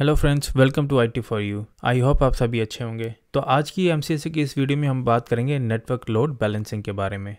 Hello friends welcome to IT for you I hope आप सभी अच्छे होंगे तो आज की एम e की इस वीडियो में हम बात करेंगे नेटवर्क लोड बैलेंसिंग के बारे में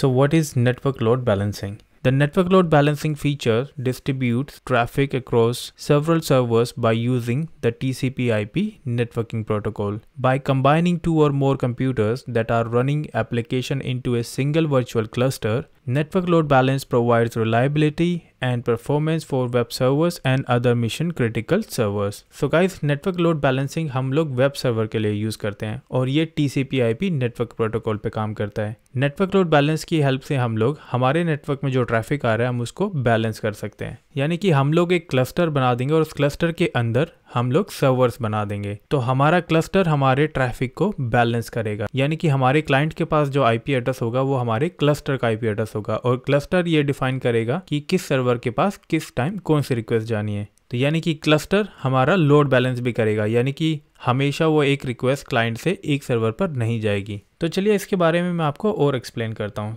so what is network load balancing The network load balancing feature distributes traffic across several servers by using the TCP IP networking protocol. By combining two or more computers that are running application into a single virtual cluster, Network load balance provides reliability and performance for web servers and other mission critical servers. So guys network load balancing हम लोग web server के लिए use करते हैं और ये TCP/IP network protocol पे काम करता है Network load balance की help से हम लोग हमारे network में जो traffic आ रहा है हम उसको balance कर सकते हैं यानी कि हम लोग एक cluster बना देंगे और उस cluster के अंदर हम लोग सर्वर्स बना देंगे तो हमारा क्लस्टर हमारे ट्रैफिक को बैलेंस करेगा यानी कि हमारे क्लाइंट के पास जो आईपी एड्रेस होगा वो हमारे क्लस्टर का आईपी एड्रेस होगा और क्लस्टर ये डिफाइन करेगा कि किस सर्वर के पास किस टाइम कौन सी रिक्वेस्ट जानी है तो यानी कि क्लस्टर हमारा लोड बैलेंस भी करेगा यानी कि हमेशा वो एक रिक्वेस्ट क्लाइंट से एक सर्वर पर नहीं जाएगी तो चलिए इसके बारे में मैं आपको और एक्सप्लेन करता हूँ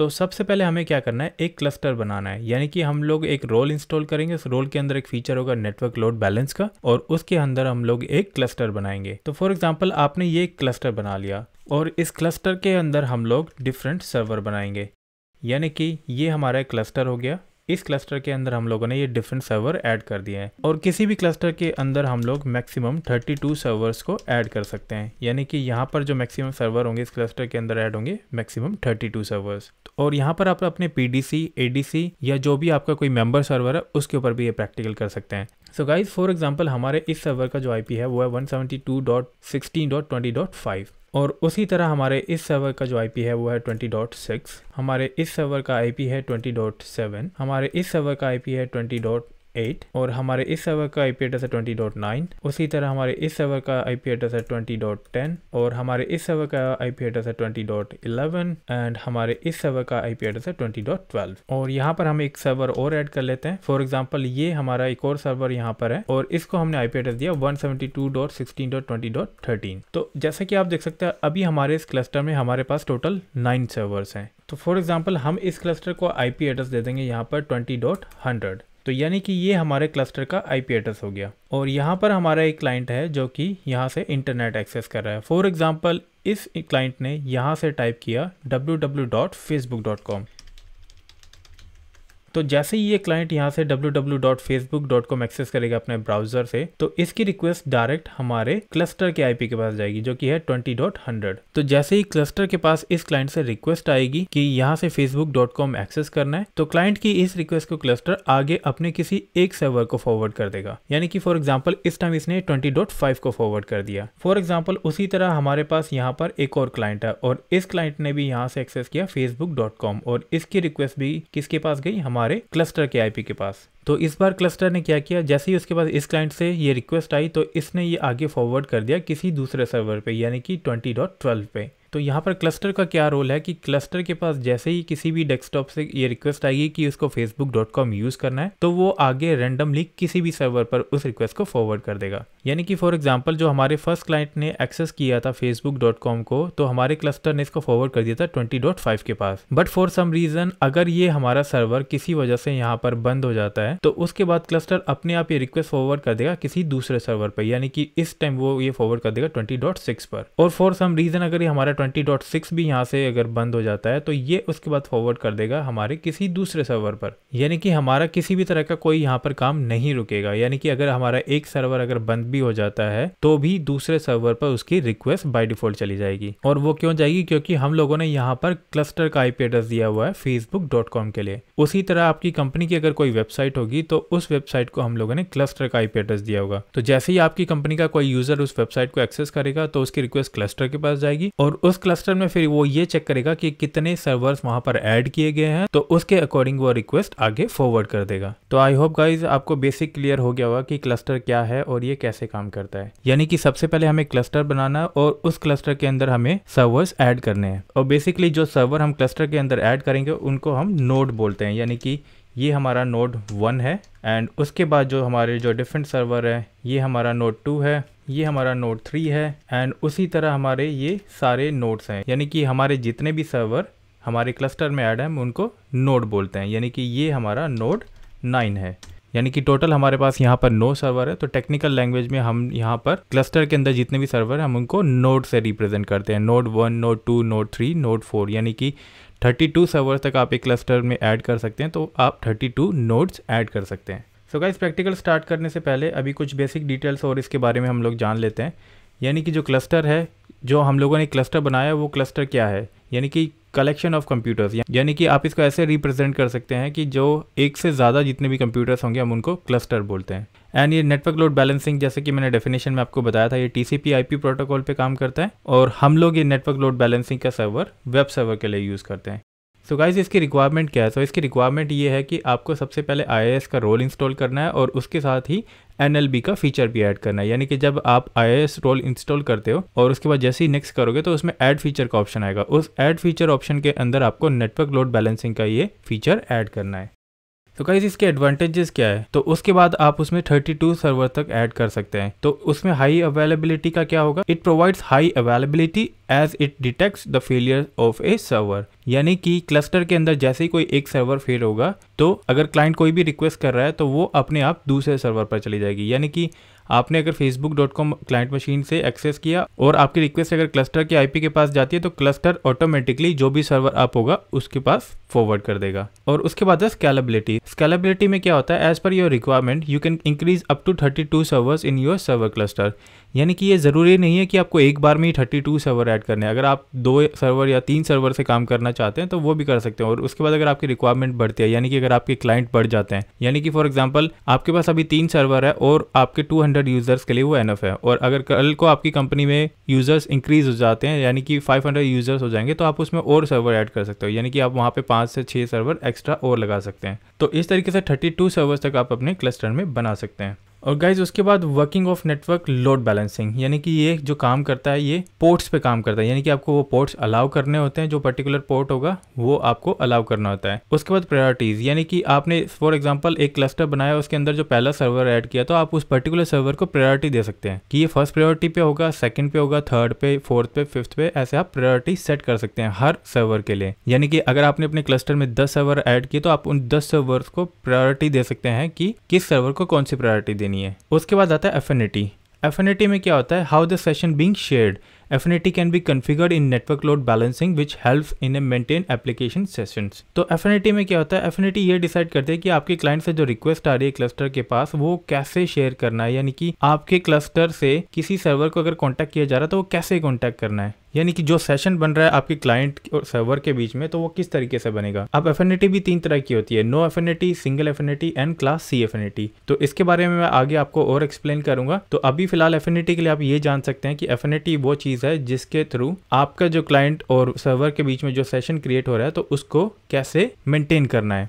तो सबसे पहले हमें क्या करना है एक क्लस्टर बनाना है यानी कि हम लोग एक रोल इंस्टॉल करेंगे उस रोल के अंदर एक फीचर होगा नेटवर्क लोड बैलेंस का और उसके अंदर हम लोग एक क्लस्टर बनाएंगे तो फॉर एग्जाम्पल आपने ये क्लस्टर बना लिया और इस क्लस्टर के अंदर हम लोग डिफरेंट सर्वर बनाएंगे यानी कि ये हमारा क्लस्टर हो गया इस क्लस्टर के अंदर हम लोगों ने ये डिफरेंट सर्वर ऐड कर दिए हैं और किसी भी क्लस्टर के अंदर हम लोग मैक्सिमम 32 सर्वर्स को ऐड कर सकते हैं यानी कि यहाँ पर जो मैक्सिमम सर्वर होंगे इस क्लस्टर के अंदर ऐड होंगे मैक्सिमम 32 सर्वर्स और यहाँ पर आप अपने पीडीसी एडीसी या जो भी आपका कोई मेंबर सर्वर है उसके ऊपर भी ये प्रैक्टिकल कर सकते हैं सो गाइज फॉर एग्जाम्पल हमारे इस सर्वर का जो आई है वो है 172.16.20.5 और उसी तरह हमारे इस सर्वर का जो आईपी है वो है ट्वेंटी डॉट सिक्स हमारे इस सर्वर का आईपी है ट्वेंटी डॉट सेवन हमारे इस सर्वर का आईपी है ट्वेंटी डॉट एट और हमारे इस सर्वर का आई पी एड्रेस है ट्वेंटी डॉट नाइन उसी तरह हमारे इस सर्वर का आई पी एड्रेस है ट्वेंटी डॉट टेन और हमारे इस सर्वर का आई पी एड्रेस है ट्वेंटी डॉट इलेवन एंड हमारे इस सर्वर का आई पी एड्रेस है ट्वेंटी डॉट ट्वेल्व और यहाँ पर हम एक सर्वर और एड कर लेते हैं फॉर एग्जाम्पल ये हमारा एक और सर्वर यहाँ पर है और इसको हमने आई पी एड्रेस दिया one seventy two dot sixteen dot twenty dot thirteen तो जैसा कि आप देख सकते हैं अभी हमारे इस क्लस्टर में हमारे पास टोटल नाइन सर्वर्स हैं तो फॉर एग्जाम्पल हम इस क्लस्टर को आई पी एड्रेस दे देंगे यहाँ पर ट्वेंटी डॉट हंड्रेड तो यानी कि ये हमारे क्लस्टर का आईपी एड्रेस हो गया और यहाँ पर हमारा एक क्लाइंट है जो कि यहाँ से इंटरनेट एक्सेस कर रहा है फॉर एग्जाम्पल इस क्लाइंट ने यहाँ से टाइप किया डब्ल्यू तो जैसे ही ये क्लाइंट यहाँ से www.facebook.com एक्सेस करेगा अपने ब्राउजर से तो इसकी रिक्वेस्ट डायरेक्ट हमारे क्लस्टर के आईपी के पास जाएगी जो कि है 20.100 तो जैसे ही क्लस्टर के पास इस क्लाइंट से रिक्वेस्ट आएगी कि यहाँ से facebook.com एक्सेस करना है तो क्लाइंट की इस रिक्वेस्ट को क्लस्टर आगे अपने किसी एक सर्वर को फॉरवर्ड कर देगा यानी कि फॉर एग्जाम्पल इस टाइम इसने ट्वेंटी को फॉरवर्ड कर दिया फॉर एग्जाम्पल उसी तरह हमारे पास यहाँ पर एक और क्लाइंट है और इस क्लाइंट ने भी यहाँ से एक्सेस किया फेसबुक और इसकी रिक्वेस्ट भी किसके पास गई हमारे हमारे क्लस्टर के आईपी के पास तो इस बार क्लस्टर ने क्या किया जैसे ही उसके पास इस क्लाइंट से ये रिक्वेस्ट आई तो इसने ये आगे फॉरवर्ड कर दिया किसी दूसरे सर्वर पे यानी कि 20.12 पे तो यहाँ पर क्लस्टर का क्या रोल है कि क्लस्टर के पास जैसे ही किसी भी डेस्कटॉप से ये रिक्वेस्ट आएगी कि उसको facebook.com यूज़ करना है तो वो आगे रेंडमली किसी भी सर्वर पर उस रिक्वेस्ट को फॉरवर्ड कर देगा यानी कि फॉर एग्जांपल जो हमारे फर्स्ट क्लाइंट ने एक्सेस किया था कॉम को तो हमारे क्लस्टर ने इसको फॉरवर्ड कर दिया था फाइव के पास बट फॉर सम रीजन अगर ये हमारा सर्वर किसी वजह से यहाँ पर बंद हो जाता है तो उसके बाद क्लस्टर अपने आप ये रिक्वेस्ट फॉरवर्ड कर देगा किसी दूसरे सर्वर पर यानी कि इस टाइम वो ये फॉरवर्ड कर देगा सिक्स पर और फॉर सम रीजन अगर ये हमारा सिक्स भी यहाँ से अगर बंद हो जाता है तो ये उसके बाद फॉरवर्ड कर देगा हमारे किसी दूसरे सर्वर पर यानी कि हमारा किसी भी तरह का कोई यहाँ पर काम नहीं रुकेगा यानी कि अगर हमारा एक सर्वर अगर बंद भी हो जाता है तो भी दूसरे सर्वर पर उसकी रिक्वेस्ट बाय डिफॉल्ट चली जाएगी और वो क्यों जाएगी क्योंकि हम लोगों ने यहाँ पर क्लस्टर का आईपी एड्रेस दिया हुआ है फेसबुक के लिए उसी तरह आपकी कंपनी की अगर कोई वेबसाइट होगी तो उस वेबसाइट को हम लोगों ने क्लस्टर का आईपी एड्रेस दिया होगा तो जैसे ही आपकी कंपनी का कोई यूजर उस वेबसाइट को एक्सेस करेगा तो उसकी रिक्वेस्ट क्लस्टर के पास जाएगी और उस क्लस्टर में फिर वो ये चेक करेगा कि कितने सर्वर वहां पर एड किए गए हैं तो उसके अकॉर्डिंग वो रिक्वेस्ट आगे फॉरवर्ड कर देगा तो आई होप गाइज आपको बेसिक क्लियर हो गया होगा कि क्लस्टर क्या है और ये कैसे से काम करता है यानी कि सबसे पहले हमें क्लस्टर बनाना और उस क्लस्टर के अंदर हमें सर्वर्स ऐड करने हैं और बेसिकली जो सर्वर हम क्लस्टर के अंदर ऐड करेंगे उनको हम नोड बोलते हैं यानी कि ये हमारा नोड वन है एंड उसके बाद जो हमारे जो डिफरेंट सर्वर है ये हमारा नोड टू है ये हमारा नोड थ्री है एंड उसी तरह हमारे ये सारे नोड्स हैं यानी कि हमारे जितने भी सर्वर हमारे क्लस्टर में ऐड हैं उनको नोड बोलते हैं यानी कि ये हमारा नोड नाइन है यानी कि टोटल हमारे पास यहाँ पर नो सर्वर है तो टेक्निकल लैंग्वेज में हम यहाँ पर क्लस्टर के अंदर जितने भी सर्वर हैं हम उनको नोड से रिप्रेजेंट करते हैं node one node two node three node four यानी कि 32 सर्वर तक आप एक क्लस्टर में ऐड कर सकते हैं तो आप 32 नोड्स ऐड कर सकते हैं सो गाइस प्रैक्टिकल स्टार्ट करने से पहले अभी कुछ बेसिक डिटेल्स और इसके बारे में हम लोग जान लेते हैं यानी कि जो क्लस्टर है जो हम लोगों ने क्लस्टर बनाया वो क्लस्टर क्या है यानी कि कलेक्शन ऑफ कंप्यूटर्स यानी कि आप इसको ऐसे रिप्रेजेंट कर सकते हैं कि जो एक से ज़्यादा जितने भी कंप्यूटर्स होंगे हम उनको क्लस्टर बोलते हैं एंड ये नेटवर्क लोड बैलेंसिंग जैसे कि मैंने डेफिनेशन में आपको बताया था ये टी सी प्रोटोकॉल पे काम करता है और हम लोग ये नेटवर्क लोड बैलेंसिंग का सर्वर वेब सर्वर के लिए यूज़ करते हैं सो so गाइज इसकी रिक्वायरमेंट क्या है सो so इसकी रिक्वायरमेंट ये है कि आपको सबसे पहले आई का रोल इंस्टॉल करना है और उसके साथ ही एन का फीचर भी ऐड करना है यानी कि जब आप आई रोल इंस्टॉल करते हो और उसके बाद जैसे ही नेक्स्ट करोगे तो उसमें ऐड फीचर का ऑप्शन आएगा उस ऐड फीचर ऑप्शन के अंदर आपको नेटवर्क लोड बैलेंसिंग का ये फीचर ऐड करना है तो कहीं इसके एडवांटेजेस क्या है तो उसके बाद आप उसमें 32 सर्वर तक ऐड कर सकते हैं तो उसमें हाई अवेलेबिलिटी का क्या होगा it provides high availability as it detect the failure of a server यानी कि क्लस्टर के अंदर जैसे ही कोई एक सर्वर फेल होगा तो अगर क्लाइंट कोई भी रिक्वेस्ट कर रहा है तो वो अपने आप दूसरे सर्वर पर चली जाएगी यानी कि आपने अगर Facebook dot com client machine से एक्सेस किया और आपकी रिक्वेस्ट अगर क्लस्टर के आईपी के पास जाती है तो क्लस्टर ऑटोमेटिकली जो भी सर्वर आप होगा उसके पास फॉरवर्ड कर देगा और उसके बाद है स्केलेबिलिटी स्केलेबिलिटी में क्या होता है as per your requirement you can increase up to thirty two servers in your server cluster यानी कि ये ज़रूरी नहीं है कि आपको एक बार में ही थर्टी टू सर्वर ऐड करने हैं अगर आप दो सर्वर या तीन सर्वर से काम करना चाहते हैं तो वो भी कर सकते हैं और उसके बाद अगर आपकी रिक्वायरमेंट बढ़ती है यानी कि अगर आपके क्लाइंट बढ़ जाते हैं यानी कि फॉर एग्जाम्पल आपके पास अभी तीन सर्वर है और आपके टू हंड्रेड यूज़र्स के लिए वो एनफ है और अगर कल को आपकी कंपनी में यूज़र्स इंक्रीज हो जाते हैं यानी कि फाइव हंड्रेड यूज़र्स हो जाएंगे तो आप उसमें और सर्वर ऐड कर सकते हो यानी कि आप वहाँ पे पाँच से छः सर्वर एक्स्ट्रा और लगा सकते हैं तो इस तरीके से थर्टी टू सर्वर्स तक आप अपने क्लस्टर में बना सकते हैं और गाइज उसके बाद working of network load balancing यानी कि ये जो काम करता है ये पोर्ट्स पे काम करता है यानी कि आपको वो पोर्ट्स अलाउ करने होते हैं जो पर्टिकुलर पोर्ट होगा वो आपको अलाउ करना होता है उसके बाद प्रायोरिटीज़ यानी कि आपने फॉर एग्जाम्पल एक क्लस्टर बनाया उसके अंदर जो पहला सर्वर ऐड किया तो आप उस पर्टिकुलर सर्वर को प्रायोरिटी दे सकते हैं कि ये फर्स्ट प्रायोरिटी पे होगा सेकंड पे होगा थर्ड पे फोर्थ पे फिफ्थ पे ऐसे आप प्रायोरिटी सेट कर सकते हैं हर सर्वर के लिए यानी कि अगर आपने अपने क्लस्टर में दस सर्वर एड किए तो आप उन दस सर्वर्स को प्रायोरिटी दे सकते हैं कि किस सर्वर को कौन सी प्रायोरिटी देनी देनी है उसके बाद आता है एफिनिटी एफिनिटी में क्या होता है how the session being shared affinity can be configured in network load balancing which help in a maintain application sessions तो एफिनिटी में क्या होता है एफिनिटी ये डिसाइड करते हैं कि आपके क्लाइंट से जो रिक्वेस्ट आ रही है क्लस्टर के पास वो कैसे शेयर करना है यानी कि आपके क्लस्टर से किसी सर्वर को अगर कॉन्टैक्ट किया जा रहा है तो वो कैसे कॉन्टैक्ट करना है यानी कि जो सेशन बन रहा है आपके क्लाइंट और सर्वर के बीच में तो वो किस तरीके से बनेगा अब एफिनिटी भी तीन तरह की होती है no affinity single affinity and class C affinity तो इसके बारे में मैं आगे आपको और एक्सप्लेन करूंगा तो अभी फिलहाल एफिनिटी के लिए आप ये जान सकते हैं कि एफिनिटी वो चीज़ है जिसके थ्रू आपका जो क्लाइंट और सर्वर के बीच में जो सेशन क्रिएट हो रहा है तो उसको कैसे मेंटेन करना है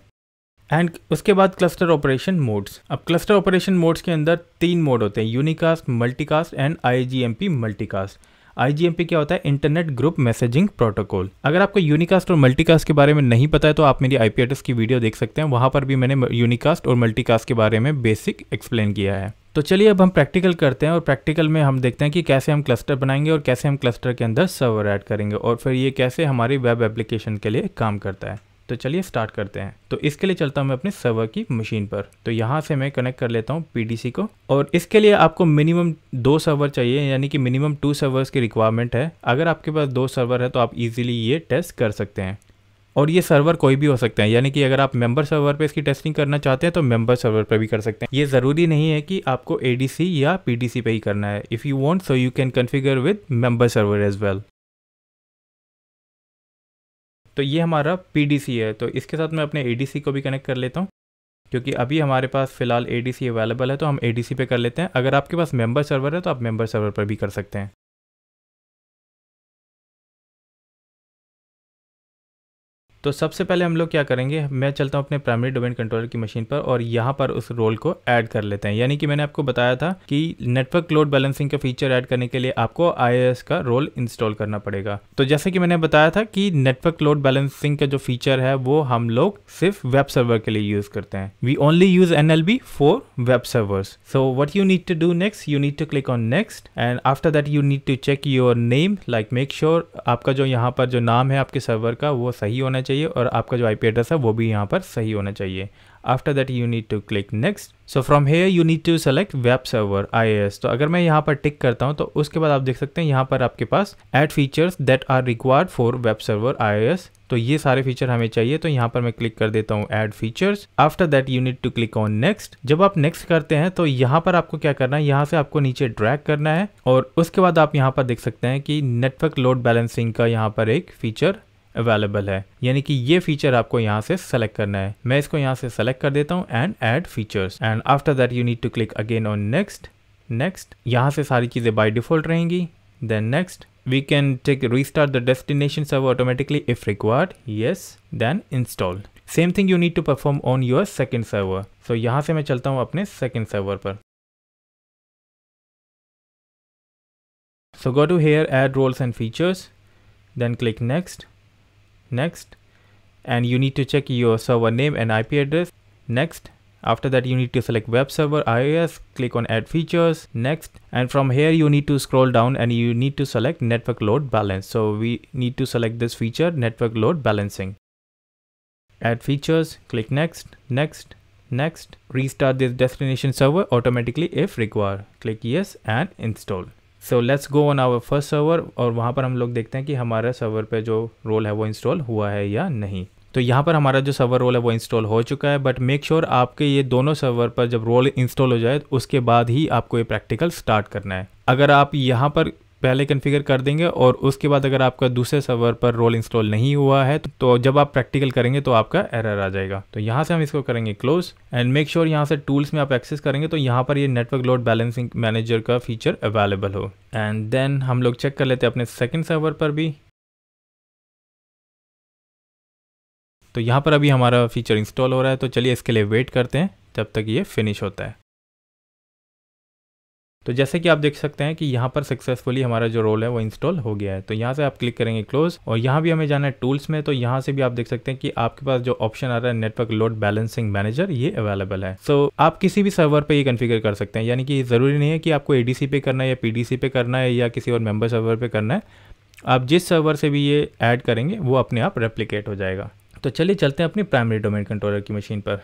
एंड उसके बाद क्लस्टर ऑपरेशन मोड्स अब क्लस्टर ऑपरेशन मोड्स के अंदर तीन मोड होते हैं unicast multicast and I G M P multicast IGMP क्या होता है इंटरनेट ग्रुप मैसेजिंग प्रोटोकॉल अगर आपको यूनिकास्ट और मल्टीकास्ट के बारे में नहीं पता है तो आप मेरी आईपी एड्रेस की वीडियो देख सकते हैं वहां पर भी मैंने यूनिकास्ट और मल्टीकास्ट के बारे में बेसिक एक्सप्लेन किया है तो चलिए अब हम प्रैक्टिकल करते हैं और प्रैक्टिकल में हम देखते हैं कि कैसे हम क्लस्टर बनाएंगे और कैसे हम क्लस्टर के अंदर सर्वर ऐड करेंगे और फिर ये कैसे हमारी वेब एप्लीकेशन के लिए काम करता है तो चलिए स्टार्ट करते हैं तो इसके लिए चलता हूँ मैं अपने सर्वर की मशीन पर तो यहाँ से मैं कनेक्ट कर लेता हूँ पी को और इसके लिए आपको मिनिमम दो सर्वर चाहिए यानी कि मिनिमम टू सर्वर्स की रिक्वायरमेंट है अगर आपके पास दो सर्वर है तो आप ईजिली ये टेस्ट कर सकते हैं और ये सर्वर कोई भी हो सकते हैं यानी कि अगर आप मेंबर सर्वर पे इसकी टेस्टिंग करना चाहते हैं तो मेंबर सर्वर पे भी कर सकते हैं ये ज़रूरी नहीं है कि आपको एडीसी या पीडीसी पे ही करना है if you want so you can configure with member server as well तो ये हमारा पी है तो इसके साथ मैं अपने ए को भी कनेक्ट कर लेता हूँ क्योंकि अभी हमारे पास फ़िलहाल ए अवेलेबल है तो हम ए पे कर लेते हैं अगर आपके पास मेम्बर सर्वर है तो आप मेम्बर सर्वर पर भी कर सकते हैं तो सबसे पहले हम लोग क्या करेंगे मैं चलता हूँ अपने प्राइमरी डोमेन कंट्रोलर की मशीन पर और यहाँ पर उस रोल को ऐड कर लेते हैं यानी कि मैंने आपको बताया था कि नेटवर्क लोड बैलेंसिंग का फीचर ऐड करने के लिए आपको आई का रोल इंस्टॉल करना पड़ेगा तो जैसे कि मैंने बताया था कि नेटवर्क लोड बैलेंसिंग का जो फीचर है वो हम लोग सिर्फ वेब सर्वर के लिए यूज करते हैं we only use N L B for web servers so what you need to do next you need to click on next and after that you need to check your name like make sure आपका जो यहाँ पर जो नाम है आपके server का वो सही होना चाहिए चाहिए और आपका जो आईपी एड्रेस है वो भी यहाँ पर सही होना चाहिए after that you need to click next so from here you need to select web server I तो अगर मैं यहाँ पर टिक करता हूँ तो उसके बाद आप देख सकते हैं यहाँ पर आपके पास add features that are required for web server I तो ये सारे फीचर हमें चाहिए तो यहाँ पर मैं क्लिक कर देता हूँ add features after that you need to click on next जब आप नेक्स्ट करते हैं तो यहाँ पर आपको क्या करना है यहाँ से आपको नीचे ड्रैग करना है और उसके बाद आप यहाँ पर देख सकते हैं कि नेटवर्क लोड बैलेंसिंग का यहाँ पर एक फीचर अवेलेबल है यानी कि ये फीचर आपको यहाँ से सेलेक्ट करना है मैं इसको यहाँ से सेलेक्ट कर देता हूँ and add features and after that you need to click again on next next यहाँ से सारी चीज़ें बाई डिफॉल्ट रहेंगी then next we can take restart the destination server automatically if required yes then install same thing you need to perform on your second server so यहाँ से मैं चलता हूँ अपने second server पर so go to here add roles and features then click next next and you need to check your server name and IP address next after that you need to select web server iOS click on add features next and from here you need to scroll down and you need to select network load balance so we need to select this feature network load balancing add features click next next next restart this destination server automatically if required click yes and install so let's go on our first server और वहाँ पर हम लोग देखते हैं कि हमारे server पे जो रोल है वो इंस्टॉल हुआ है या नहीं तो यहाँ पर हमारा जो सर्वर रोल है वो इंस्टॉल हो चुका है बट मेक श्योर आपके ये दोनों सर्वर पर जब रोल इंस्टॉल हो जाए उसके बाद ही आपको ये प्रैक्टिकल स्टार्ट करना है अगर आप यहाँ पर पहले कन्फिगर कर देंगे और उसके बाद अगर आपका दूसरे सर्वर पर रोल इंस्टॉल नहीं हुआ है तो जब आप प्रैक्टिकल करेंगे तो आपका एरर आ जाएगा तो यहाँ से हम इसको करेंगे क्लोज एंड मेक श्योर यहाँ से टूल्स में आप एक्सेस करेंगे तो यहाँ पर ये नेटवर्क लोड बैलेंसिंग मैनेजर का फीचर अवेलेबल हो एंड देन हम लोग चेक कर लेते हैं अपने सेकेंड सर्वर पर भी तो यहाँ पर अभी हमारा फीचर इंस्टॉल हो रहा है तो चलिए इसके लिए वेट करते हैं जब तक ये फिनिश होता है तो जैसे कि आप देख सकते हैं कि यहाँ पर सक्सेसफुली हमारा जो रोल है वो इंस्टॉल हो गया है तो यहाँ से आप क्लिक करेंगे क्लोज और यहाँ भी हमें जाना है टूल्स में तो यहाँ से भी आप देख सकते हैं कि आपके पास जो ऑप्शन आ रहा है नेटवर्क लोड बैलेंसिंग मैनेजर ये अवेलेबल है सो so, आप किसी भी सर्वर पर ये कन्फिगर कर सकते हैं यानी कि जरूरी नहीं है कि आपको एडीसी पे करना है या पीडीसी पे करना है या किसी और मेम्बर सर्वर पर करना है आप जिस सर्वर से भी ये ऐड करेंगे वो अपने आप रेप्लीकेट हो जाएगा तो चलिए चलते हैं अपनी प्राइमरी डोमेन कंट्रोलर की मशीन पर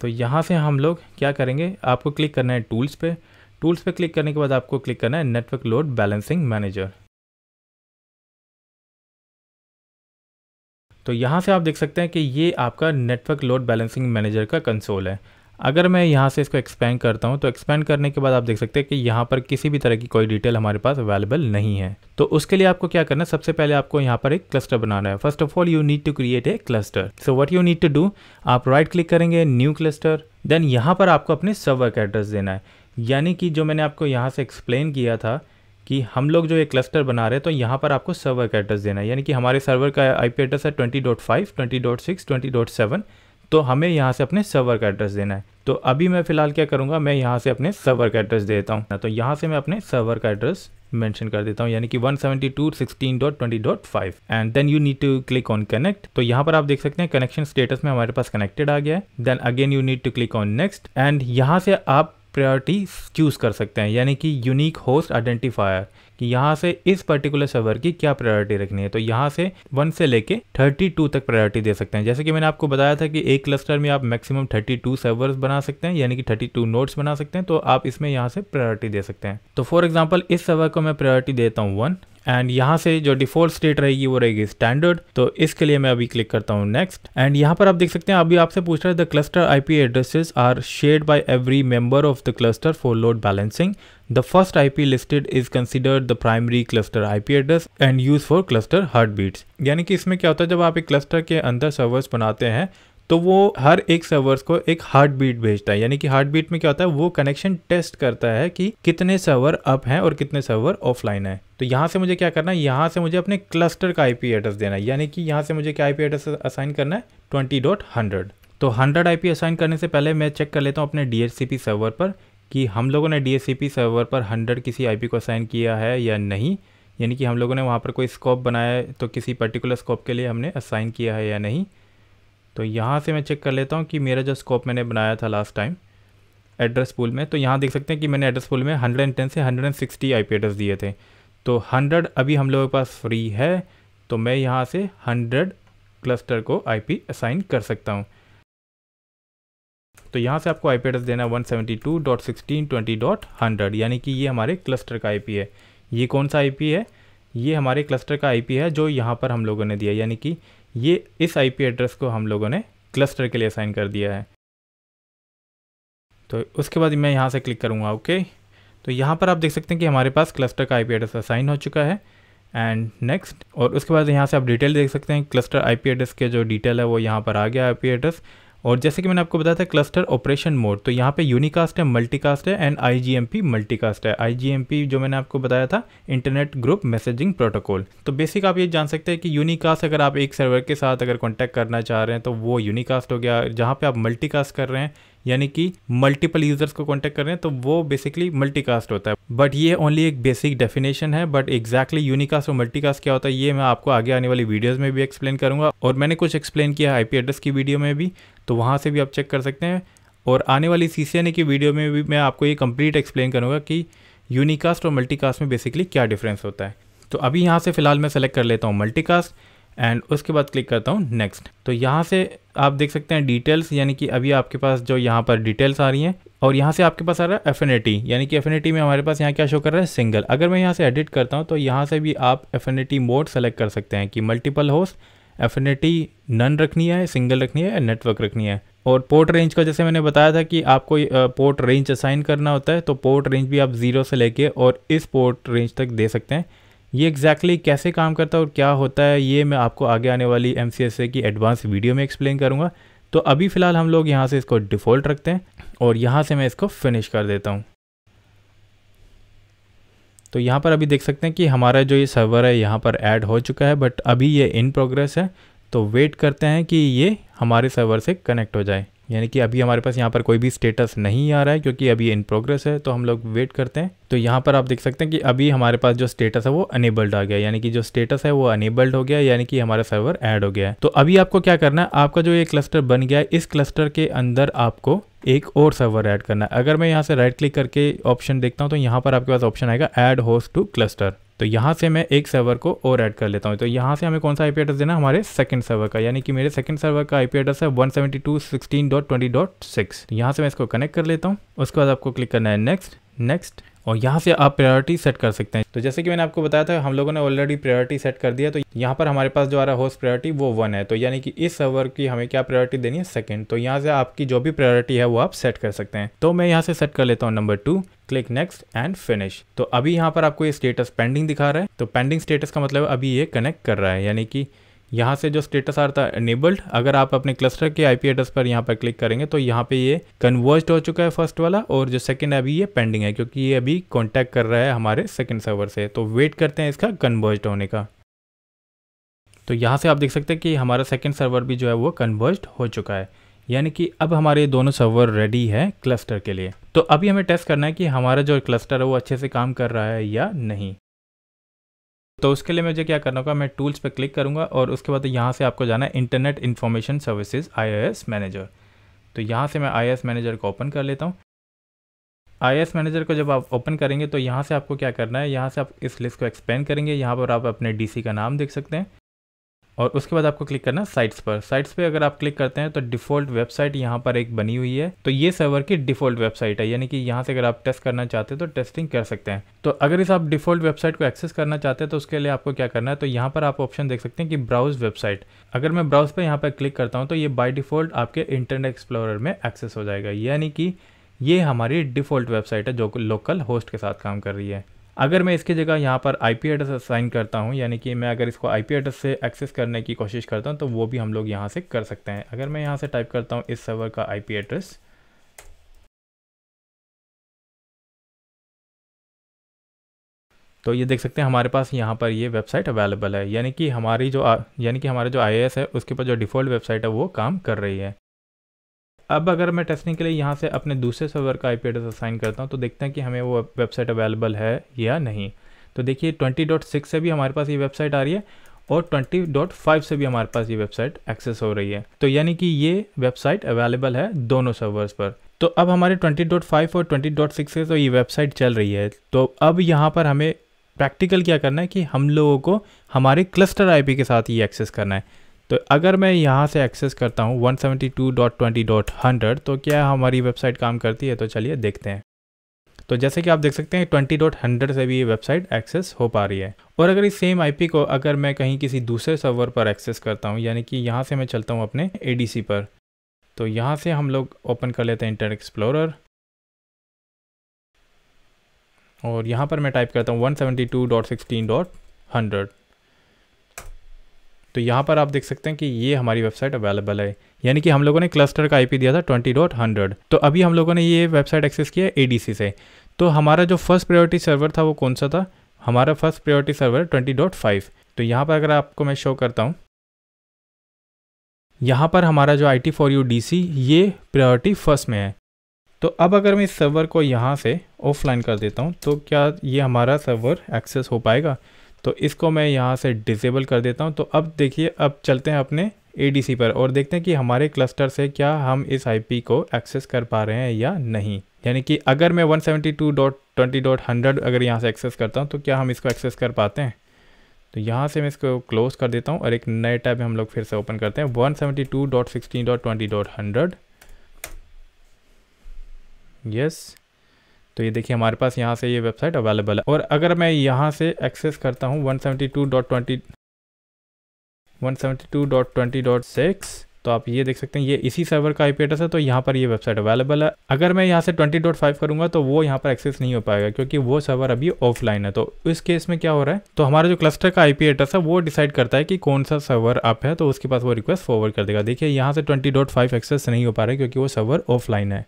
तो यहाँ से हम लोग क्या करेंगे आपको क्लिक करना है टूल्स पर टूल्स पे क्लिक करने के बाद आपको क्लिक करना है नेटवर्क लोड बैलेंसिंग मैनेजर तो यहाँ से आप देख सकते हैं कि ये आपका नेटवर्क लोड बैलेंसिंग मैनेजर का कंसोल है अगर मैं यहाँ से इसको एक्सपेंड करता हूँ तो एक्सपेंड करने के बाद आप देख सकते हैं कि यहाँ पर किसी भी तरह की कोई डिटेल हमारे पास अवेलेबल नहीं है तो उसके लिए आपको क्या करना है सबसे पहले आपको यहाँ पर एक क्लस्टर बनाना है first of all you need to create a cluster so what you need to do आप राइट right क्लिक करेंगे न्यू क्लस्टर देन यहाँ पर आपको अपने सर्वर का एड्रेस देना है यानी कि जो मैंने आपको यहाँ से एक्सप्लेन किया था कि हम लोग जो ये क्लस्टर बना रहे हैं तो यहाँ पर आपको सर्वर का एड्रेस देना है यानी कि हमारे सर्वर का आई पी एड्रेस है twenty dot five twenty dot six twenty dot seven तो हमें यहाँ से अपने सर्वर का एड्रेस देना है तो अभी मैं फ़िलहाल क्या करूँगा मैं यहाँ से अपने सर्वर का एड्रेस देता हूँ तो यहाँ से मैं अपने सर्वर का एड्रेस मेंशन कर देता हूँ यानी कि five and then you need to click on connect तो यहाँ पर आप देख सकते हैं कनेक्शन स्टेटस में हमारे पास कनेक्टेड आ गया है then again you need to click on next and यहाँ से आप प्रायोरिटी चूज़ कर सकते हैं यानी कि यूनिक होस्ट आइडेंटिफायर कि यहाँ से इस पर्टिकुलर सर्वर की क्या प्रायोरिटी रखनी है तो यहाँ से वन से लेके 32 तक प्रायोरिटी दे सकते हैं जैसे कि मैंने आपको बताया था कि एक क्लस्टर में आप मैक्सिमम 32 सर्वर बना सकते हैं यानी कि 32 नोट्स बना सकते हैं तो आप इसमें यहाँ से प्रायोरिटी दे सकते हैं तो फॉर एग्जाम्पल इस सर्वर को मैं प्रायोरिटी देता हूँ वन एंड यहाँ से जो डिफॉल्ट स्टेट रहेगी वो रहेगी स्टैंडर्ड तो इसके लिए मैं अभी क्लिक करता हूँ नेक्स्ट एंड यहाँ पर आप देख सकते हैं अभी आपसे पूछ रहा है the cluster P addresses are share by every member of the cluster for load balancing P listed is considered the primary cluster I P address and use for cluster heartbeats यानी कि इसमें क्या होता है जब आप एक cluster के अंदर सर्वर्स बनाते हैं तो वो हर एक सर्वर्स को एक हार्ट बीट भेजता है यानी कि हार्ट बीट में क्या होता है वो कनेक्शन टेस्ट करता है कि कितने सर्वर अप हैं और कितने सर्वर ऑफलाइन है तो यहाँ से मुझे क्या करना है यहाँ से मुझे अपने क्लस्टर का आईपी एड्रेस देना है यानी कि यहाँ से मुझे क्या आईपी एड्रेस असाइन करना है ट्वेंटी डॉट हंड्रेड तो हंड्रेड आई असाइन करने से पहले मैं चेक कर लेता हूँ अपने डी सर्वर पर कि हम लोगों ने डी सर्वर पर हंड्रेड किसी आई को असाइन किया है या नहीं यानी कि हम लोगों ने वहाँ पर कोई स्कोप बनाया है तो किसी पर्टिकुलर स्कोप के लिए हमने असाइन किया है या नहीं तो यहाँ से मैं चेक कर लेता हूँ कि मेरा जो स्कोप मैंने बनाया था लास्ट टाइम एड्रेस पूल में तो यहाँ देख सकते हैं कि मैंने एड्रेस पूल में 110 से 160 आईपी एड्रेस दिए थे तो 100 अभी हम लोगों के पास फ्री है तो मैं यहाँ से 100 क्लस्टर को आईपी असाइन कर सकता हूँ तो यहाँ से आपको आई एड्रेस देना है 172.16.20.100 यानी कि ये हमारे क्लस्टर का आई है ये कौन सा आई है ये हमारे क्लस्टर का आई है जो यहाँ पर हम लोगों ने दिया यानी कि ये इस आईपी एड्रेस को हम लोगों ने क्लस्टर के लिए असाइन कर दिया है तो उसके बाद मैं यहाँ से क्लिक करूँगा ओके तो यहाँ पर आप देख सकते हैं कि हमारे पास क्लस्टर का आईपी एड्रेस असाइन हो चुका है एंड नेक्स्ट और उसके बाद यहाँ से आप डिटेल देख सकते हैं क्लस्टर आईपी एड्रेस के जो डिटेल है वो यहाँ पर आ गया आईपी एड्रेस और जैसे कि मैंने आपको बताया था क्लस्टर ऑपरेशन मोड तो यहाँ पे यूनिकास्ट है मल्टीकास्ट है एंड आईजीएमपी मल्टीकास्ट है आईजीएमपी जो मैंने आपको बताया था इंटरनेट ग्रुप मैसेजिंग प्रोटोकॉल तो बेसिक आप ये जान सकते हैं कि यूनिकास्ट अगर आप एक सर्वर के साथ अगर कॉन्टैक्ट करना चाह रहे हैं तो वो यूनिकास्ट हो गया जहाँ पर आप मल्टीकास्ट कर रहे हैं यानी कि मल्टीपल यूजर्स को कॉन्टैक्ट कर रहे हैं तो वो बेसिकली मल्टीकास्ट होता है बट ये ओनली एक बेसिक डेफिनेशन है बट एग्जैक्टली यूनिकास्ट और मल्टीकास्ट क्या होता है ये मैं आपको आगे आने वाली वीडियोज़ में भी एक्सप्लेन करूंगा और मैंने कुछ एक्सप्लेन किया आई एड्रेस की वीडियो में भी तो वहाँ से भी आप चेक कर सकते हैं और आने वाली सी की वीडियो में भी मैं आपको ये कंप्लीट एक्सप्लेन करूँगा कि यूनिकास्ट और मल्टीकास्ट में बेसिकली क्या डिफरेंस होता है तो अभी यहाँ से फ़िलहाल मैं सेलेक्ट कर लेता हूँ मल्टीकास्ट एंड उसके बाद क्लिक करता हूँ नेक्स्ट तो यहाँ से आप देख सकते हैं डिटेल्स यानी कि अभी आपके पास जो यहाँ पर डिटेल्स आ रही हैं और यहाँ से आपके पास आ रहा है एफिनिटी यानी कि एफिनिटी में हमारे पास यहाँ क्या शो कर रहा है सिंगल अगर मैं यहाँ से एडिट करता हूँ तो यहाँ से भी आप एफिनिटी मोड सेलेक्ट कर सकते हैं कि मल्टीपल होस्ट एफिनिटी नन रखनी है सिंगल रखनी है या नेटवर्क रखनी है और पोर्ट रेंज का जैसे मैंने बताया था कि आपको पोर्ट रेंज असाइन करना होता है तो पोर्ट रेंज भी आप ज़ीरो से लेके और इस पोर्ट रेंज तक दे सकते हैं ये एग्जैक्टली exactly कैसे काम करता है और क्या होता है ये मैं आपको आगे आने वाली एम की एडवांस वीडियो में एक्सप्लेन करूँगा तो अभी फ़िलहाल हम लोग यहाँ से इसको डिफ़ॉल्ट रखते हैं और यहाँ से मैं इसको फिनिश कर देता हूँ तो यहाँ पर अभी देख सकते हैं कि हमारा जो ये सर्वर है यहाँ पर ऐड हो चुका है बट अभी ये इन प्रोग्रेस है तो वेट करते हैं कि ये हमारे सर्वर से कनेक्ट हो जाए यानी कि अभी हमारे पास यहाँ पर कोई भी स्टेटस नहीं आ रहा है क्योंकि अभी इन प्रोग्रेस है तो हम लोग वेट करते हैं तो यहाँ पर आप देख सकते हैं कि अभी हमारे पास जो स्टेटस है वो अनेबल्ड आ गया यानी कि जो स्टेटस है वो अनेबल्ड हो गया यानी कि हमारा सर्वर ऐड हो गया है तो अभी आपको क्या करना है आपका जो ये क्लस्टर बन गया है इस क्लस्टर के अंदर आपको एक और सर्वर ऐड करना है अगर मैं यहाँ से राइट क्लिक करके ऑप्शन देखता हूँ तो यहाँ पर आपके पास ऑप्शन आएगा एड होस्ट टू क्लस्टर तो यहाँ से मैं एक सर्वर को और ऐड कर लेता हूँ तो यहाँ से हमें कौन सा आईपी एड्रेस देना है हमारे सेकंड सर्वर का यानी कि मेरे सेकंड सर्वर का आईपी एड्रेस है सेवेंटी तो यहाँ से मैं इसको कनेक्ट कर लेता हूँ उसके बाद आपको क्लिक करना है नेक्स्ट नेक्स्ट और यहाँ से आप प्रायोरिटी सेट कर सकते हैं तो जैसे कि मैंने आपको बताया था हम लोगों ने ऑलरेडी प्रायोरिटी सेट कर दिया तो यहाँ पर हमारे पास जो आ रहा है होस्ट प्रायोरिटी वो वन है तो यानी कि इस सर्वर की हमें क्या प्रायोरिटी देनी है सेकंड तो यहाँ से आपकी जो भी प्रायोरिटी है वो आप सेट कर सकते हैं तो मैं यहाँ से सेट कर लेता हूँ number two click next and finish तो अभी यहाँ पर आपको ये स्टेटस पेंडिंग दिखा रहा है तो पेंडिंग स्टेटस का मतलब अभी ये कनेक्ट कर रहा है यानी कि यहाँ से जो स्टेटस आ रहा था एनेबल्ड अगर आप अपने क्लस्टर के आईपी एड्रेस पर यहाँ पर क्लिक करेंगे तो यहाँ पे ये कन्वर्ज हो चुका है फर्स्ट वाला और जो सेकंड अभी ये पेंडिंग है क्योंकि ये अभी कांटेक्ट कर रहा है हमारे सेकंड सर्वर से तो वेट करते हैं इसका कन्वर्ज होने का तो यहाँ से आप देख सकते हैं कि हमारा सेकेंड सर्वर भी जो है वो कन्वर्ज हो चुका है यानी कि अब हमारे दोनों सर्वर रेडी है क्लस्टर के लिए तो अभी हमें टेस्ट करना है कि हमारा जो क्लस्टर है वो अच्छे से काम कर रहा है या नहीं तो उसके लिए मुझे क्या करना होगा मैं टूल्स पर क्लिक करूंगा और उसके बाद यहाँ से आपको जाना है internet information services I manager तो यहाँ से मैं आई मैनेजर को ओपन कर लेता हूँ आई मैनेजर को जब आप ओपन करेंगे तो यहाँ से आपको क्या करना है यहाँ से आप इस लिस्ट को एक्सपेंड करेंगे यहाँ पर आप अपने डी का नाम देख सकते हैं और उसके बाद आपको क्लिक करना है साइट्स पर साइट्स पे अगर आप क्लिक करते हैं तो डिफ़ॉल्ट वेबसाइट यहाँ पर एक बनी हुई है तो ये सर्वर की डिफ़ॉल्ट वेबसाइट है यानी कि यहाँ से अगर आप टेस्ट करना चाहते हैं तो टेस्टिंग कर सकते हैं तो अगर इस आप डिफ़ॉल्ट वेबसाइट को एक्सेस करना चाहते हैं तो उसके लिए आपको क्या करना है तो यहाँ पर आप ऑप्शन देख सकते हैं कि ब्राउज वेबसाइट अगर मैं ब्राउज पर यहाँ पर क्लिक करता हूँ तो ये बाई डिफ़ॉल्ट आपके इंटरनेट एक्सप्लोर में एक्सेस हो जाएगा यानी कि ये हमारी डिफ़ॉल्ट वेबसाइट है जो लोकल होस्ट के साथ काम कर रही है अगर मैं इसकी जगह यहाँ पर आई पी एड्रेस असाइन करता हूँ यानी कि मैं अगर इसको आई पी एड्रेस से एक्सेस करने की कोशिश करता हूँ तो वो भी हम लोग यहाँ से कर सकते हैं अगर मैं यहाँ से टाइप करता हूँ इस सर्वर का आई पी एड्रेस तो ये देख सकते हैं हमारे पास यहाँ पर ये वेबसाइट अवेलेबल है यानी कि हमारी जो यानी कि हमारे जो आई है उसके ऊपर जो डिफ़ॉल्ट वेबसाइट है वो काम कर रही है अब अगर मैं टेस्टिंग के लिए यहाँ से अपने दूसरे सर्वर का आई एड्रेस असाइन करता हूँ तो देखते हैं कि हमें वो वेबसाइट अवेलेबल है या नहीं तो देखिए सिक्स से भी हमारे पास ये वेबसाइट आ रही है और 20.5 से भी हमारे पास ये वेबसाइट एक्सेस हो रही है तो यानी कि ये वेबसाइट अवेलेबल है दोनों सर्वर्स पर तो अब हमारे 20.5 और 20.6 से तो ये वेबसाइट चल रही है तो अब यहाँ पर हमें प्रैक्टिकल क्या करना है कि हम लोगों को हमारे क्लस्टर आईपी के साथ ये एक्सेस करना है तो अगर मैं यहाँ से एक्सेस करता हूँ 172.20.100 तो क्या हमारी वेबसाइट काम करती है तो चलिए देखते हैं तो जैसे कि आप देख सकते हैं 20.100 से भी ये वेबसाइट एक्सेस हो पा रही है और अगर इस सेम आईपी को अगर मैं कहीं किसी दूसरे सर्वर पर एक्सेस करता हूँ यानी कि यहाँ से मैं चलता हूँ अपने एडीसी पर तो यहाँ से हम लोग ओपन कर लेते हैं इंटरनेट एक्सप्लोरर और यहाँ पर मैं टाइप करता हूँ 172.16.100 तो यहाँ पर आप देख सकते हैं कि ये हमारी वेबसाइट अवेलेबल है यानी कि हम लोगों ने क्लस्टर का आईपी दिया था ट्वेंटी डॉट हंड्रेड तो अभी हम लोगों ने ये वेबसाइट एक्सेस किया ए से तो हमारा जो फर्स्ट प्रायोरिटी सर्वर था वो कौन सा था हमारा first priority server twenty dot five तो यहाँ पर अगर आपको मैं शो करता हूँ यहाँ पर हमारा जो I T four U D C ये प्रायोरिटी फर्स्ट में है तो अब अगर मैं इस सर्वर को यहाँ से ऑफलाइन कर देता हूँ तो क्या ये हमारा सर्वर एक्सेस हो पाएगा तो इसको मैं यहाँ से डिसेबल कर देता हूँ तो अब देखिए अब चलते हैं अपने ए पर और देखते हैं कि हमारे क्लस्टर से क्या हम इस आई को एक्सेस कर पा रहे हैं या नहीं यानी कि अगर मैं 172.20.100 अगर यहाँ से एक्सेस करता हूँ तो क्या हम इसको एक्सेस कर पाते हैं तो यहाँ से मैं इसको क्लोज कर देता हूँ और एक नए टैब में हम लोग फिर से ओपन करते हैं वन सेवेंटी यस तो ये देखिए हमारे पास यहाँ से ये वेबसाइट अवेलेबल है और अगर मैं यहाँ से एक्सेस करता हूँ 172.20 172.20.6 तो आप ये देख सकते हैं ये इसी सर्वर का आई एड्रेस है तो यहाँ पर ये वेबसाइट अवेलेबल है अगर मैं यहाँ से 20.5 करूँगा तो वो यहाँ पर एक्सेस नहीं हो पाएगा क्योंकि वो सर्वर अभी ऑफलाइन है तो इस केस में क्या हो रहा है तो हमारा जो क्लस्टर का आई एड्रेस है वो डिसाइड करता है कि कौन सा सर्वर आप है तो उसके पास वो रिक्वेस्ट फॉरवर्ड कर देगा देखिए यहाँ से ट्वेंटी एक्सेस नहीं हो पा रहा है क्योंकि वो सर्वर ऑफलाइन है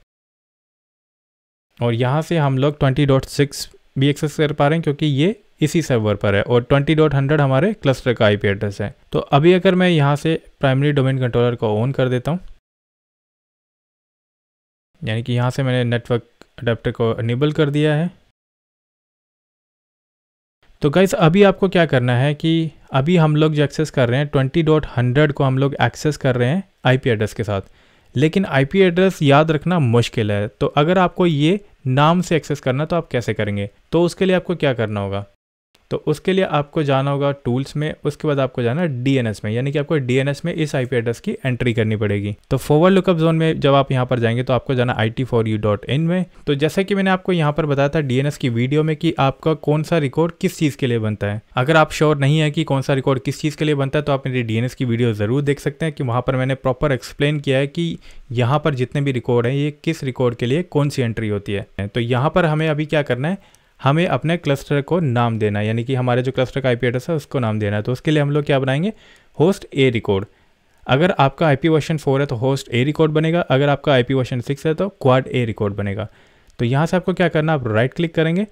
और यहाँ से हम लोग 20.6 भी एक्सेस कर पा रहे हैं क्योंकि ये इसी सर्वर पर है और 20.100 हमारे क्लस्टर का आईपी एड्रेस है तो अभी अगर मैं यहाँ से प्राइमरी डोमेन कंट्रोलर को ऑन कर देता हूँ यानी कि यहाँ से मैंने नेटवर्क अडेप्टर को अनेबल कर दिया है तो गाइस अभी आपको क्या करना है कि अभी हम लोग जो एक्सेस कर रहे हैं 20.100 को हम लोग एक्सेस कर रहे हैं आईपी एड्रेस के साथ लेकिन आईपी एड्रेस याद रखना मुश्किल है तो अगर आपको ये नाम से एक्सेस करना तो आप कैसे करेंगे तो उसके लिए आपको क्या करना होगा तो उसके लिए आपको जाना होगा टूल्स में उसके बाद आपको जाना डीएनएस में यानी कि आपको डीएनएस में इस आईपी एड्रेस की एंट्री करनी पड़ेगी तो फॉरवर्ड लुकअप जोन में जब आप यहाँ पर जाएंगे तो आपको जाना आई में तो जैसे कि मैंने आपको यहाँ पर बताया था डीएनएस की वीडियो में कि आपका कौन सा रिकॉर्ड किस चीज़ के लिए बनता है अगर आप श्योर नहीं है कि कौन सा रिकॉर्ड किस चीज़ के लिए बनता है तो आप मेरी डीएनएस की वीडियो ज़रूर देख सकते हैं कि वहां पर मैंने प्रॉपर एक्सप्लेन किया है कि यहाँ पर जितने भी रिकॉर्ड है ये किस रिकॉर्ड के लिए कौन सी एंट्री होती है तो यहाँ पर हमें अभी क्या करना है हमें अपने क्लस्टर को नाम देना है यानी कि हमारे जो क्लस्टर का आई एड्रेस है उसको नाम देना है तो उसके लिए हम लोग क्या बनाएंगे होस्ट ए रिकॉर्ड अगर आपका आई पी वर्शन फोर है तो होस्ट ए रिकॉर्ड बनेगा अगर आपका आई पी वर्शन सिक्स है तो क्वाड ए रिकॉर्ड बनेगा तो यहाँ से आपको क्या करना आप राइट क्लिक करेंगे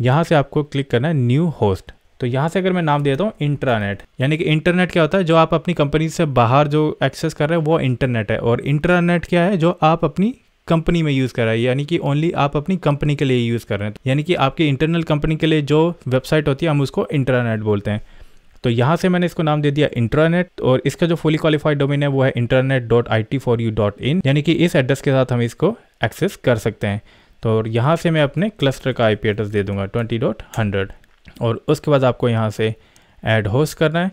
यहाँ से आपको क्लिक करना है न्यू होस्ट तो यहाँ से अगर मैं नाम देता हूँ इंटरनेट यानी कि इंटरनेट क्या होता है जो आप अपनी कंपनी से बाहर जो एक्सेस कर रहे हैं वो इंटरनेट है और इंटरनेट क्या है जो आप अपनी कंपनी में यूज़ कर रहा है यानी कि ओनली आप अपनी कंपनी के लिए यूज़ कर रहे हैं यानी कि आपकी इंटरनल कंपनी के लिए जो वेबसाइट होती है हम उसको इंटरनेट बोलते हैं तो यहाँ से मैंने इसको नाम दे दिया इंटरनेट और इसका जो फुली क्वालिफाइड डोमेन है वो है internet dot I T four U dot in यानी कि इस एड्रेस के साथ हम इसको एक्सेस कर सकते हैं तो यहाँ से मैं अपने क्लस्टर का आई पी एड्रेस दे दूंगा ट्वेंटी डॉट हंड्रेड और उसके बाद आपको यहाँ से एड होस्ट करना है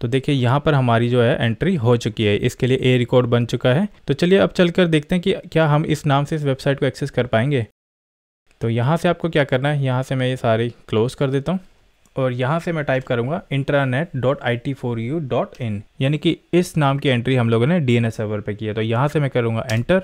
तो देखिए यहाँ पर हमारी जो है एंट्री हो चुकी है इसके लिए ए रिकॉर्ड बन चुका है तो चलिए अब चलकर देखते हैं कि क्या हम इस नाम से इस वेबसाइट को एक्सेस कर पाएंगे तो यहाँ से आपको क्या करना है यहाँ से मैं ये सारी क्लोज कर देता हूँ और यहाँ से मैं टाइप करूँगा intranet dot I T four U dot in यानी कि इस नाम की एंट्री हम लोगों ने डी एन एस सर्वर पर की है तो यहाँ से मैं करूँगा एंटर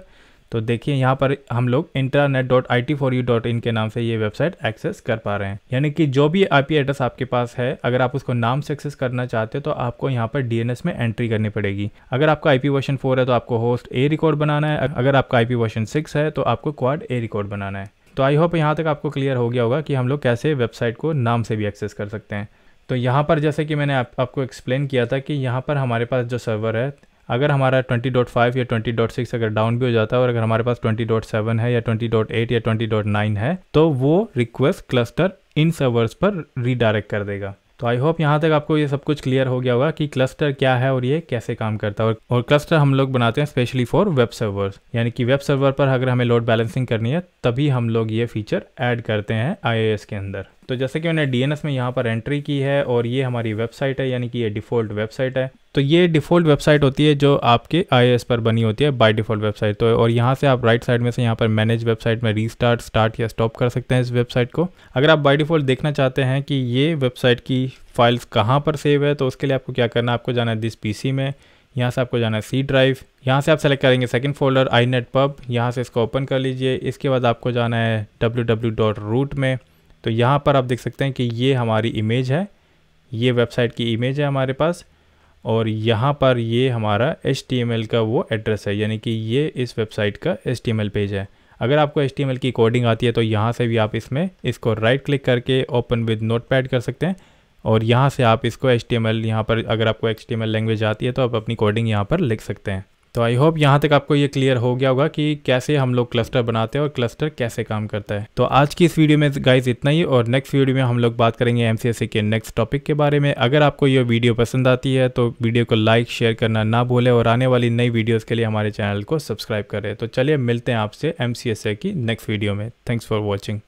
तो देखिए यहाँ पर हम लोग internet dot I T four U dot in के नाम से ये वेबसाइट एक्सेस कर पा रहे हैं यानी कि जो भी आईपी एड्रेस आपके पास है अगर आप उसको नाम से एक्सेस करना चाहते हो तो आपको यहाँ पर डीएनएस में एंट्री करनी पड़ेगी अगर आपका आईपी वर्षन फोर है तो आपको होस्ट ए रिकॉर्ड बनाना है अगर आपका आईपी वर्षन सिक्स है तो आपको क्वाड ए रिकॉर्ड बनाना है तो आई होप यहाँ तक आपको क्लियर हो गया होगा कि हम लोग कैसे वेबसाइट को नाम से भी एक्सेस कर सकते हैं तो यहाँ पर जैसे कि मैंने आप, आपको एक्सप्लेन किया था कि यहाँ पर हमारे पास जो सर्वर है अगर हमारा 20.5 या 20.6 अगर डाउन भी हो जाता है और अगर हमारे पास 20.7 है या 20.8 या 20.9 है तो वो रिक्वेस्ट क्लस्टर इन सर्वर्स पर रीडायरेक्ट कर देगा तो आई होप यहाँ तक आपको ये सब कुछ क्लियर हो गया होगा कि क्लस्टर क्या है और ये कैसे काम करता है और क्लस्टर हम लोग बनाते हैं स्पेशली फॉर वेब सर्वर्स यानी कि वेब सर्वर पर अगर हमें लोड बैलेंसिंग करनी है तभी हम लोग ये फीचर ऐड करते हैं आई के अंदर तो जैसे कि मैंने डी में यहाँ पर एंट्री की है और ये हमारी वेबसाइट है यानी कि ये डिफ़ॉल्ट वेबसाइट है तो ये डिफ़ॉल्ट वेबसाइट होती है जो आपके आई पर बनी होती है बाय डिफ़ॉल्ट वेबसाइट तो और यहाँ से आप राइट साइड में से यहाँ पर मैनेज वेबसाइट में रीस्टार्ट स्टार्ट या स्टॉप कर सकते हैं इस वेबसाइट को अगर आप बाय डिफ़ॉल्ट देखना चाहते हैं कि ये वेबसाइट की फाइल्स कहाँ पर सेव है तो उसके लिए आपको क्या करना है आपको जाना है दिस पी में यहाँ से आपको जाना है सी ड्राइव यहाँ से आप सेलेक्ट करेंगे second folder inetpub यहाँ से इसको ओपन कर लीजिए इसके बाद आपको जाना है डब्ल्यू डब्ल्यू डॉट रूट में तो यहाँ पर आप देख सकते हैं कि ये हमारी इमेज है ये वेबसाइट की इमेज है हमारे पास और यहाँ पर ये हमारा एच का वो एड्रेस है यानी कि ये इस वेबसाइट का एच पेज है अगर आपको एच की कोडिंग आती है तो यहाँ से भी आप इसमें इसको राइट क्लिक करके ओपन विद नोट कर सकते हैं और यहाँ से आप इसको एच टी यहाँ पर अगर आपको एच टी लैंग्वेज आती है तो आप अपनी कोडिंग यहाँ पर लिख सकते हैं तो आई होप यहाँ तक आपको ये क्लियर हो गया होगा कि कैसे हम लोग क्लस्टर बनाते हैं और क्लस्टर कैसे काम करता है तो आज की इस वीडियो में गाइज इतना ही और नेक्स्ट वीडियो में हम लोग बात करेंगे एम के नेक्स्ट टॉपिक के बारे में अगर आपको ये वीडियो पसंद आती है तो वीडियो को लाइक शेयर करना ना भूलें और आने वाली नई वीडियोज़ के लिए हमारे चैनल को सब्सक्राइब करें तो चलिए मिलते हैं आपसे एम की नेक्स्ट वीडियो में थैंक्स फॉर वॉचिंग